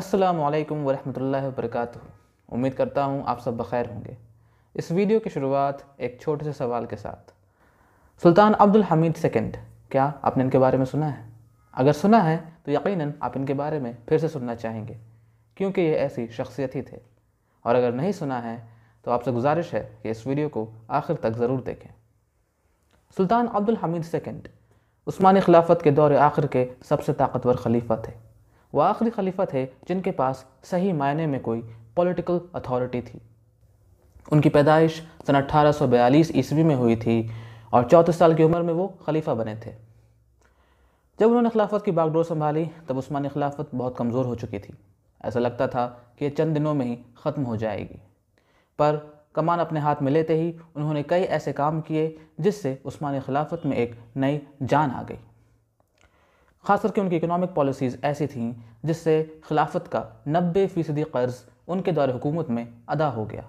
अस्सलाम वालेकुम वरक उम्मीद करता हूँ आप सब बखैर होंगे इस वीडियो की शुरुआत एक छोटे से सवाल के साथ सुल्तान अब्दुल हमीद सेकंड क्या आपने इनके बारे में सुना है अगर सुना है तो यकीनन आप इनके बारे में फिर से सुनना चाहेंगे क्योंकि ये ऐसी शख्सियत ही थे और अगर नहीं सुना है तो आपसे गुजारिश है कि इस वीडियो को आखिर तक ज़रूर देखें सुल्तान अब्दुल हमीद सेकंड उस्मानी खिलाफत के दौर आखिर के सबसे ताकतवर खलीफा थे वह आखिरी खलीफा थे जिनके पास सही मायने में कोई पॉलिटिकल अथॉरिटी थी उनकी पैदाइश सन 1842 ईस्वी में हुई थी और चौंतीस साल की उम्र में वो खलीफा बने थे जब उन्होंने खिलाफत की बागडोर संभाली तब उस्मानी खिलाफत बहुत कमज़ोर हो चुकी थी ऐसा लगता था कि ये चंद दिनों में ही ख़त्म हो जाएगी पर कमान अपने हाथ में लेते ही उन्होंने कई ऐसे काम किए जिससे उस्मानी खिलाफत में एक नई जान आ गई ख़ास करके उनकी इकोनॉमिक पॉलिसीज़ ऐसी थीं जिससे खिलाफत का नब्बे फ़ीसदी कर्ज़ उनके दौर हुकूमत में अदा हो गया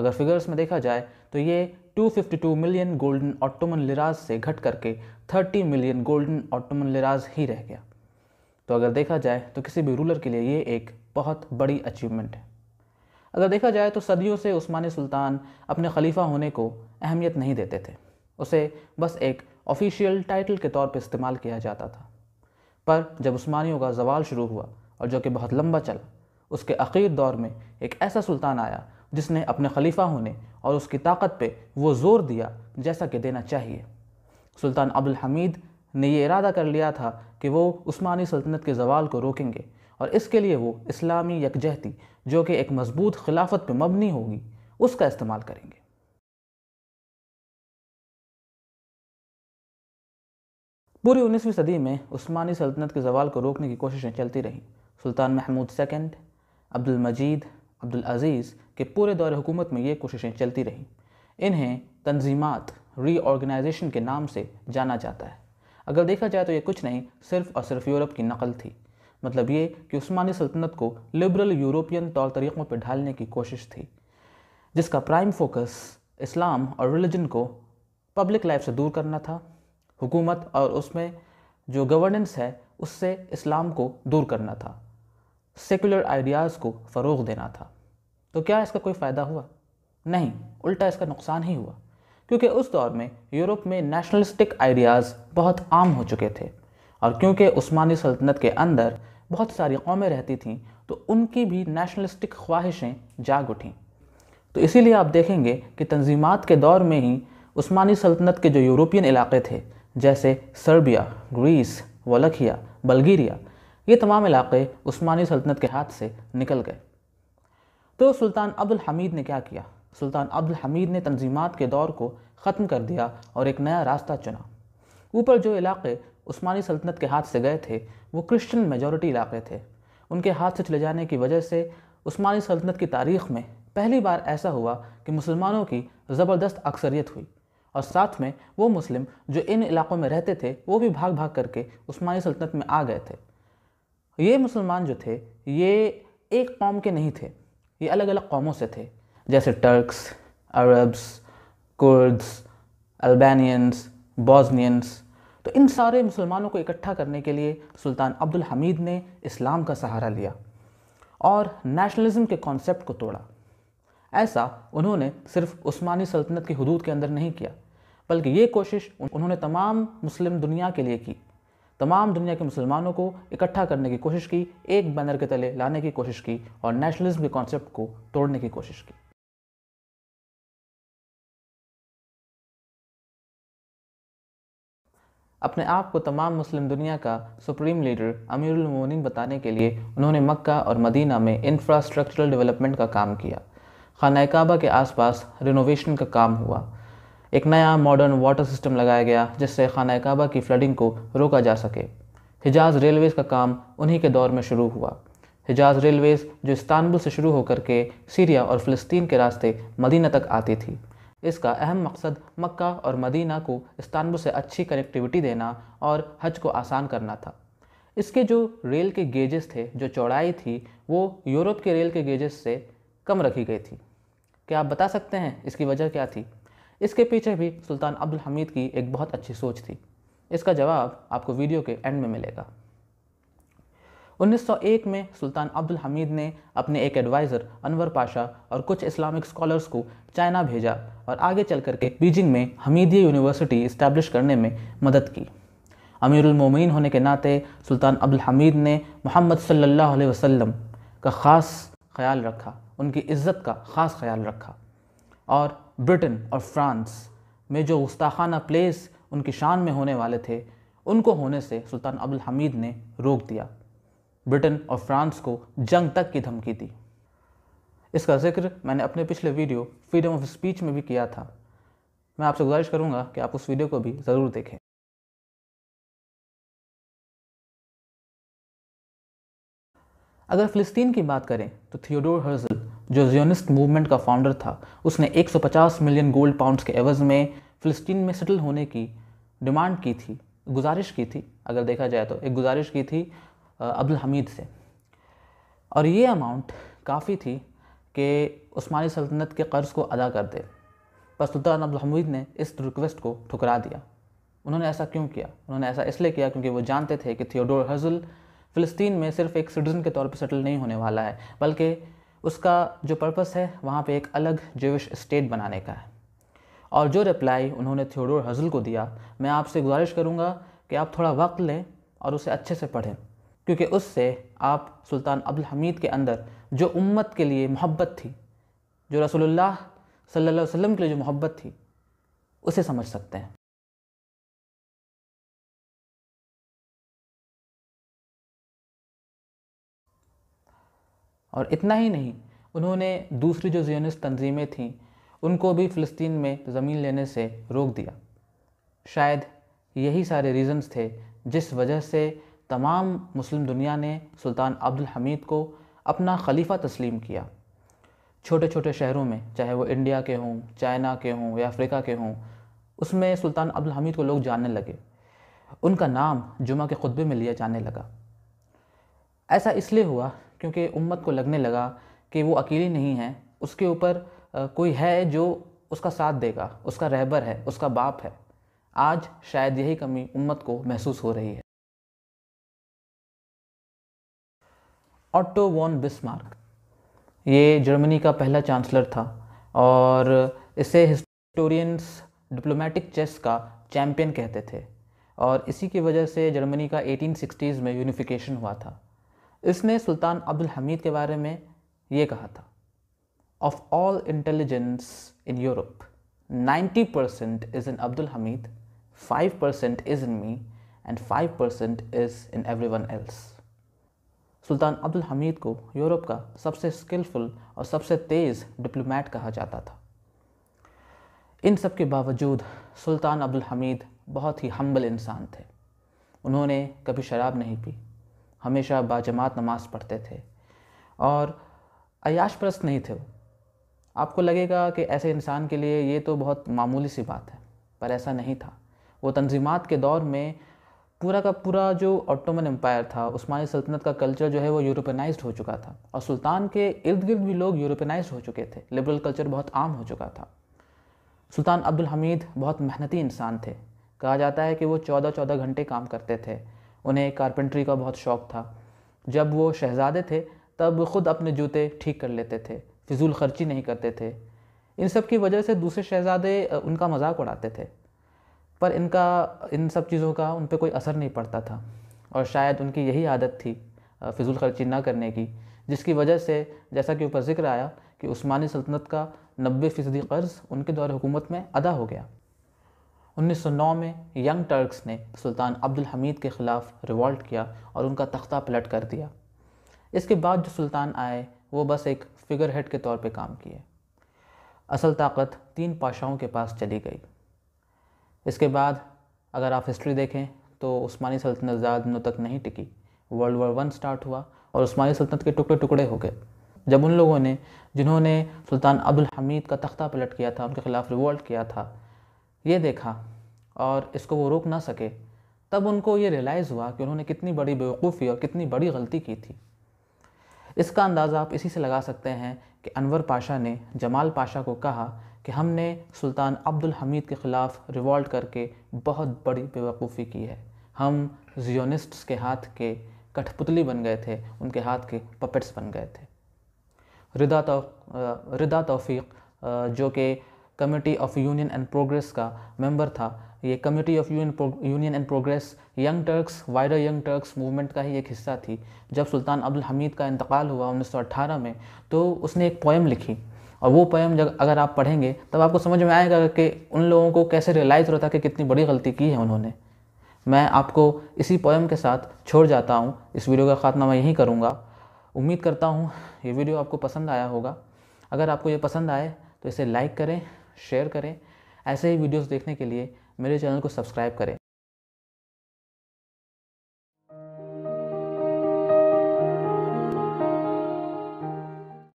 अगर फिगर्स में देखा जाए तो ये 252 मिलियन गोल्डन ऑटोमन लिराज से घट करके 30 मिलियन गोल्डन ऑटोमन लिराज ही रह गया तो अगर देखा जाए तो किसी भी रूलर के लिए ये एक बहुत बड़ी अचीवमेंट है अगर देखा जाए तो सदियों से उस्मानी सुल्तान अपने खलीफा होने को अहमियत नहीं देते थे उसे बस एक ऑफिशियल टाइटल के तौर पर इस्तेमाल किया जाता था पर जब उस्मानियों का जवाल शुरू हुआ और जो कि बहुत लंबा चला उसके अखीर दौर में एक ऐसा सुल्तान आया जिसने अपने खलीफा होने और उसकी ताकत पे वो ज़ोर दिया जैसा कि देना चाहिए सुल्तान अब्दुल हमीद ने ये इरादा कर लिया था कि वो उस्मानी सल्तनत के जवाल को रोकेंगे और इसके लिए वो इस्लामी यकजहती जो कि एक मजबूत खिलाफत पर मबनी होगी उसका इस्तेमाल करेंगे पूरी उन्नीसवीं सदी में उस्मानी सल्तनत के जवाल को रोकने की कोशिशें चलती रहीं सुल्तान Mahmud second Abdul Majid Abdul Aziz के पूरे दौर हुकूमत में ये कोशिशें चलती रहीं इन्हें तंजीमात रीऑर्गेनाइजेशन के नाम से जाना जाता है अगर देखा जाए तो ये कुछ नहीं सिर्फ और सिर्फ यूरोप की नकल थी मतलब ये कि उस्मानी सल्तनत को लिबरल यूरोपियन तौर तरीक़ों पर ढालने की कोशिश थी जिसका प्राइम फोकस इस्लाम और रिलीजन को पब्लिक लाइफ से दूर करना था हुकूमत और उसमें जो गवर्नेंस है उससे इस्लाम को दूर करना था सेकुलर आइडियाज़ को फ़रोग देना था तो क्या इसका कोई फ़ायदा हुआ नहीं उल्टा इसका नुकसान ही हुआ क्योंकि उस दौर में यूरोप में नेशनलिस्टिक आइडियाज़ बहुत आम हो चुके थे और क्योंकि उस्मानी सल्तनत के अंदर बहुत सारी कौमें रहती थीं तो उनकी भी नेशनलिस्टिक ख्वाहिशें जाग उठीं तो इसीलिए आप देखेंगे कि तंजीमात के दौर में ही उस्मानी सल्तनत के जो यूरोपियन इलाके थे जैसे सर्बिया ग्रीस वलखिया बल्गीरिया ये तमाम इलाके उस्मानी सल्तनत के हाथ से निकल गए तो सुल्तान अब्दुल हमीद ने क्या किया सुल्तान अब्दुल हमीद ने तंजीमात के दौर को ख़त्म कर दिया और एक नया रास्ता चुना ऊपर जो इलाके उस्मानी सल्तनत के हाथ से गए थे वो क्रिश्चियन मेजॉरिटी इलाके थे उनके हाथ से चले जाने की वजह से उस्मानी सल्तनत की तारीख में पहली बार ऐसा हुआ कि मुसलमानों की ज़बरदस्त अक्सरियत हुई और साथ में वो मुस्लिम जो इन इलाक़ों में रहते थे वो भी भाग भाग करके उस्मानी सल्तनत में आ गए थे ये मुसलमान जो थे ये एक कौम के नहीं थे ये अलग अलग कौमों से थे जैसे Turks Arabs Kurds Albanians Bosnians तो इन सारे मुसलमानों को इकट्ठा करने के लिए सुल्तान अब्दुल हमीद ने इस्लाम का सहारा लिया और नेशनलिज्म के कॉन्सेप्ट को तोड़ा ऐसा उन्होंने सिर्फ उस्मानी सल्तनत की हदूद के अंदर नहीं किया बल्कि ये कोशिश उन्होंने तमाम मुस्लिम दुनिया के लिए की तमाम दुनिया के मुसलमानों को इकट्ठा करने की कोशिश की एक बैनर के तले लाने की कोशिश की और नेशनलिज्म के कॉन्सेप्ट को तोड़ने की कोशिश की अपने आप को तमाम मुस्लिम दुनिया का सुप्रीम लीडर अमीरुल मोमिन बताने के लिए उन्होंने मक्का और मदीना में इंफ्रास्ट्रक्चरल डेवलपमेंट का काम किया खाना काबा के आसपास रिनोवेशन का काम हुआ एक नया मॉडर्न वाटर सिस्टम लगाया गया जिससे खाना काबा की फ्लडिंग को रोका जा सके हिजाज रेलवेज़ का काम उन्हीं के दौर में शुरू हुआ हिजाज रेलवेज़ जो इस्तानबुल से शुरू होकर के सीरिया और फ़लस्तीन के रास्ते मदीना तक आती थी इसका अहम मकसद मक्का और मदीना को इस्तानबुल से अच्छी कनेक्टिविटी देना और हज को आसान करना था इसके जो रेल के गेजेस थे जो चौड़ाई थी वो यूरोप के रेल के गेजेस से कम रखी गई थी क्या आप बता सकते हैं इसकी वजह क्या थी इसके पीछे भी सुल्तान अब्दुल हमीद की एक बहुत अच्छी सोच थी इसका जवाब आपको वीडियो के एंड में मिलेगा 1901 में सुल्तान अब्दुल हमीद ने अपने एक एडवाइज़र अनवर पाशा और कुछ इस्लामिक स्कॉलर्स को चाइना भेजा और आगे चल करके बीजिंग में हमीदी यूनिवर्सिटी इस्टेब्लिश करने में मदद की अमीरमिन होने के नाते सुल्तान अब्दुल हमीद ने मोहम्मद सल्लल्लाहु अलैहि वसल्लम का ख़ास ख्याल रखा उनकी इज़्ज़त का ख़ास ख्याल रखा और ब्रिटेन और फ्रांस में जो गुस्ताखाना प्लेस उनकी शान में होने वाले थे उनको होने से सुल्तान अबुल हमीद ने रोक दिया ब्रिटेन और फ्रांस को जंग तक की धमकी दी इसका जिक्र मैंने अपने पिछले वीडियो फ्रीडम ऑफ स्पीच में भी किया था मैं आपसे गुजारिश करूंगा कि आप उस वीडियो को भी ज़रूर देखें अगर फ़लस्तीन की बात करें तो थियोडोर हर्जल जो जियोनिस्ट मूवमेंट का फाउंडर था उसने 150 मिलियन गोल्ड पाउंड्स के एवज में फ़िलिस्तीन में सेटल होने की डिमांड की थी गुजारिश की थी अगर देखा जाए तो एक गुजारिश की थी अब्दुल हमीद से और ये अमाउंट काफ़ी थी कि उस्मानी सल्तनत के कर्ज़ को अदा कर दे पर सुल्तान अब्दुल हमीद ने इस रिक्वेस्ट को ठुकरा दिया उन्होंने ऐसा क्यों किया उन्होंने ऐसा इसलिए किया क्योंकि वो जानते थे कि थियोडोर हजल फ़िलिस्तीन में सिर्फ एक सिटीज़न के तौर पर सेटल नहीं होने वाला है बल्कि उसका जो पर्पस है वहाँ पे एक अलग जेविश स्टेट बनाने का है और जो रिप्लाई उन्होंने थियोडोर हजल को दिया मैं आपसे गुजारिश करूँगा कि आप थोड़ा वक्त लें और उसे अच्छे से पढ़ें क्योंकि उससे आप सुल्तान अब्दुल हमीद के अंदर जो उम्मत के लिए मोहब्बत थी जो रसोल्ला सल्ला वसम के लिए जो मोहब्बत थी उसे समझ सकते हैं और इतना ही नहीं उन्होंने दूसरी जो जियोनिस्ट तंजीमें थीं उनको भी फ़लस्तीन में ज़मीन लेने से रोक दिया शायद यही सारे रीज़न्स थे जिस वजह से तमाम मुस्लिम दुनिया ने सुल्तान अब्दुल हमीद को अपना खलीफा तस्लीम किया छोटे छोटे शहरों में चाहे वो इंडिया के हों चाइना के हों या अफ्रीका के हों उसमें सुल्तान अब्दुल हमीद को लोग जानने लगे उनका नाम जुमा के खुतबे में लिया जाने लगा ऐसा इसलिए हुआ क्योंकि उम्मत को लगने लगा कि वो अकेली नहीं है उसके ऊपर कोई है जो उसका साथ देगा उसका रहबर है उसका बाप है आज शायद यही कमी उम्मत को महसूस हो रही है ऑटो वॉन बिस्मार्क ये जर्मनी का पहला चांसलर था और इसे हिस्टोरियंस डिप्लोमेटिक चेस का चैम्पियन कहते थे और इसी की वजह से जर्मनी का 1860s में यूनिफिकेशन हुआ था इसने सुल्तान अब्दुल हमीद के बारे में ये कहा था of all intelligence in Europe 90 percent is in Abdul Hamid 5 percent is in me and 5 percent is in everyone else सुल्तान अब्दुल हमीद को यूरोप का सबसे स्किलफुल और सबसे तेज़ डिप्लोमेट कहा जाता था इन सब के बावजूद सुल्तान अब्दुल हमीद बहुत ही हम्बल इंसान थे उन्होंने कभी शराब नहीं पी हमेशा बाजमात नमाज़ पढ़ते थे और अयाश प्रस्त नहीं थे वो आपको लगेगा कि ऐसे इंसान के लिए ये तो बहुत मामूली सी बात है पर ऐसा नहीं था वो तंजीमात के दौर में पूरा का पूरा जो ऑटोमन एम्पायर था उस्मानी सल्तनत का कल्चर जो है वो यूरोपनाइज हो चुका था और सुल्तान के इर्द गिर्द भी लोग यूरोपनाइज हो चुके थे लिबरल कल्चर बहुत आम हो चुका था सुल्तान अब्दुल हमीद बहुत मेहनती इंसान थे कहा जाता है कि वो चौदह चौदह घंटे काम करते थे उन्हें कारपेंट्री का बहुत शौक़ था जब वो शहजादे थे तब ख़ुद अपने जूते ठीक कर लेते थे फिजूल खर्ची नहीं करते थे इन सब की वजह से दूसरे शहजादे उनका मजाक उड़ाते थे पर इनका इन सब चीज़ों का उन पर कोई असर नहीं पड़ता था और शायद उनकी यही आदत थी फिजूल खर्ची ना करने की जिसकी वजह से जैसा कि ऊपर जिक्र आया कि उस्मानी सल्तनत का नब्बे फ़ीसदी कर्ज़ उनके दौर हुकूमत में अदा हो गया 1909 में यंग टर्क्स ने सुल्तान अब्दुल हमीद के ख़िलाफ़ रिवॉल्ट किया और उनका तख्ता पलट कर दिया इसके बाद जो सुल्तान आए वो बस एक फिगर हेड के तौर पे काम किए असल ताकत तीन पाशाओं के पास चली गई इसके बाद अगर आप हिस्ट्री देखें तो उस्मानी सल्तनत ज़्यादा दिनों तक नहीं टिकी वर्ल्ड वॉर वन स्टार्ट हुआ और उस्मानी सल्तनत के टुकड़े टुकड़े हो गए जब उन लोगों ने जिन्होंने सुल्तान अब्दुल हमीद का तख्ता पलट किया था उनके खिलाफ रिवॉल्ट किया था ये देखा और इसको वो रोक ना सके तब उनको ये रियलाइज़ हुआ कि उन्होंने कितनी बड़ी बेवकूफ़ी और कितनी बड़ी गलती की थी इसका अंदाज़ा आप इसी से लगा सकते हैं कि अनवर पाशा ने जमाल पाशा को कहा कि हमने सुल्तान अब्दुल हमीद के ख़िलाफ़ रिवॉल्ट करके बहुत बड़ी बेवकूफ़ी की है हम जियोनिस्ट्स के हाथ के कठपुतली बन गए थे उनके हाथ के पपेट्स बन गए थे रिदा तो रिदा तौफीक जो कि committee of union and progress का मेंबर था ये committee of union union and progress Young Turks wider Young Turks movement का ही एक हिस्सा थी जब सुल्तान अब्दुल हमीद का इंतकाल हुआ 1918 में तो उसने एक पोएम लिखी और वो पोएम जब अगर आप पढ़ेंगे तब आपको समझ में आएगा कि उन लोगों को कैसे रियलाइज़ होता कि कितनी बड़ी गलती की है उन्होंने मैं आपको इसी पोएम के साथ छोड़ जाता हूँ इस वीडियो का खात्मा मैं यहीं करूँगा उम्मीद करता हूँ ये वीडियो आपको पसंद आया होगा अगर आपको ये पसंद आए तो इसे लाइक करें शेयर करें ऐसे ही वीडियोस देखने के लिए मेरे चैनल को सब्सक्राइब करें